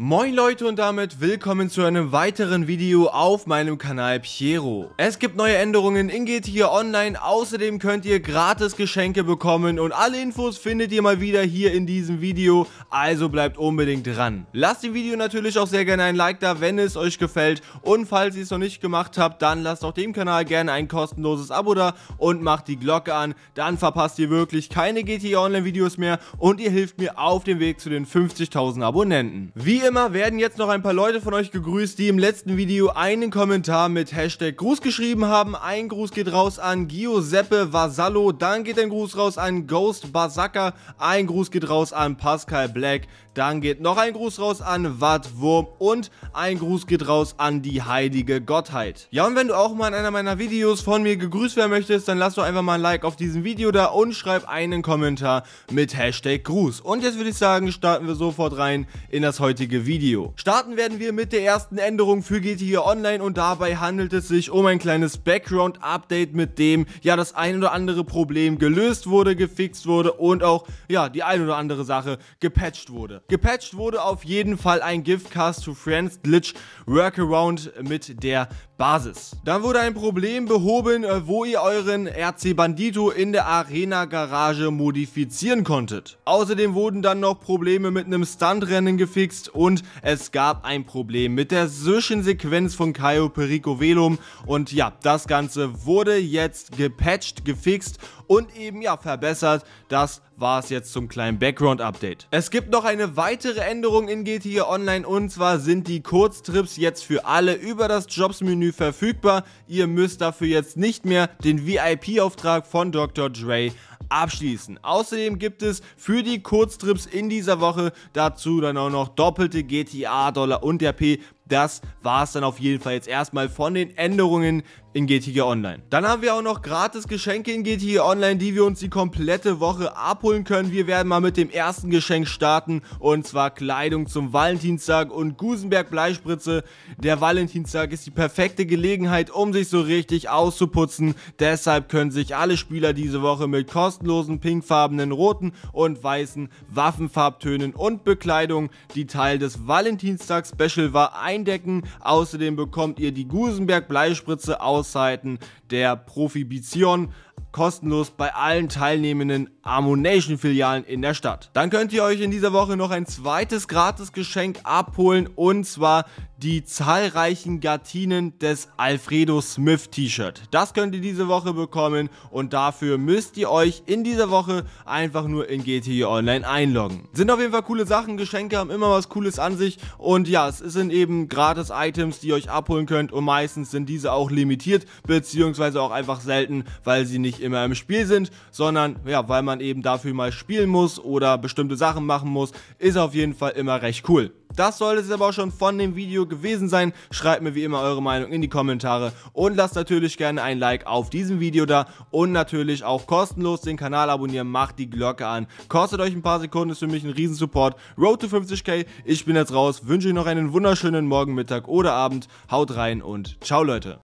Moin Leute und damit willkommen zu einem weiteren Video auf meinem Kanal Piero. Es gibt neue Änderungen in GTA Online, außerdem könnt ihr gratis Geschenke bekommen und alle Infos findet ihr mal wieder hier in diesem Video, also bleibt unbedingt dran. Lasst dem Video natürlich auch sehr gerne ein Like da, wenn es euch gefällt und falls ihr es noch nicht gemacht habt, dann lasst auch dem Kanal gerne ein kostenloses Abo da und macht die Glocke an, dann verpasst ihr wirklich keine GTA Online Videos mehr und ihr hilft mir auf dem Weg zu den 50.000 Abonnenten. Wie wie immer werden jetzt noch ein paar Leute von euch gegrüßt, die im letzten Video einen Kommentar mit Hashtag Gruß geschrieben haben. Ein Gruß geht raus an Giuseppe Vasallo, dann geht ein Gruß raus an Ghost Basaka, ein Gruß geht raus an Pascal Black, dann geht noch ein Gruß raus an Wattwurm und ein Gruß geht raus an die heilige Gottheit. Ja, und wenn du auch mal in einer meiner Videos von mir gegrüßt werden möchtest, dann lass doch einfach mal ein Like auf diesem Video da und schreib einen Kommentar mit Hashtag Gruß. Und jetzt würde ich sagen, starten wir sofort rein in das heutige Video. Starten werden wir mit der ersten Änderung für GTA Online und dabei handelt es sich um ein kleines Background-Update, mit dem ja das ein oder andere Problem gelöst wurde, gefixt wurde und auch ja die ein oder andere Sache gepatcht wurde. Gepatcht wurde auf jeden Fall ein Gift Cast to Friends Glitch Workaround mit der Basis. Dann wurde ein Problem behoben, äh, wo ihr euren RC Bandito in der Arena Garage modifizieren konntet. Außerdem wurden dann noch Probleme mit einem Stuntrennen gefixt und es gab ein Problem mit der Zwischensequenz von Caio Perico Velum und ja, das Ganze wurde jetzt gepatcht, gefixt und eben ja verbessert. Das war es jetzt zum kleinen Background-Update. Es gibt noch eine weitere Änderung in GTA Online und zwar sind die Kurztrips jetzt für alle über das Jobs-Menü verfügbar. Ihr müsst dafür jetzt nicht mehr den VIP-Auftrag von Dr. Dre abschließen. Außerdem gibt es für die Kurztrips in dieser Woche dazu dann auch noch doppelte GTA-Dollar und RP das war es dann auf jeden Fall jetzt erstmal von den Änderungen in GTA Online. Dann haben wir auch noch gratis Geschenke in GTA Online, die wir uns die komplette Woche abholen können. Wir werden mal mit dem ersten Geschenk starten und zwar Kleidung zum Valentinstag und Gusenberg Bleispritze. Der Valentinstag ist die perfekte Gelegenheit, um sich so richtig auszuputzen. Deshalb können sich alle Spieler diese Woche mit kostenlosen pinkfarbenen, roten und weißen Waffenfarbtönen und Bekleidung, die Teil des Valentinstags Special war, ein eindecken. Außerdem bekommt ihr die Gusenberg Bleispritze aus Seiten der Profibition kostenlos bei allen teilnehmenden Ammonation Filialen in der Stadt. Dann könnt ihr euch in dieser Woche noch ein zweites gratis Geschenk abholen und zwar die zahlreichen Gattinen des Alfredo Smith T-Shirt. Das könnt ihr diese Woche bekommen und dafür müsst ihr euch in dieser Woche einfach nur in GTI e Online einloggen. Sind auf jeden Fall coole Sachen, Geschenke haben immer was Cooles an sich und ja, es sind eben gratis Items, die ihr euch abholen könnt und meistens sind diese auch limitiert beziehungsweise auch einfach selten, weil sie nicht immer im Spiel sind, sondern ja, weil man eben dafür mal spielen muss oder bestimmte Sachen machen muss, ist auf jeden Fall immer recht cool. Das soll es aber auch schon von dem Video gewesen sein. Schreibt mir wie immer eure Meinung in die Kommentare und lasst natürlich gerne ein Like auf diesem Video da und natürlich auch kostenlos den Kanal abonnieren, macht die Glocke an. Kostet euch ein paar Sekunden, ist für mich ein Riesensupport. Road to 50k, ich bin jetzt raus, wünsche euch noch einen wunderschönen Morgen, Mittag oder Abend. Haut rein und ciao Leute.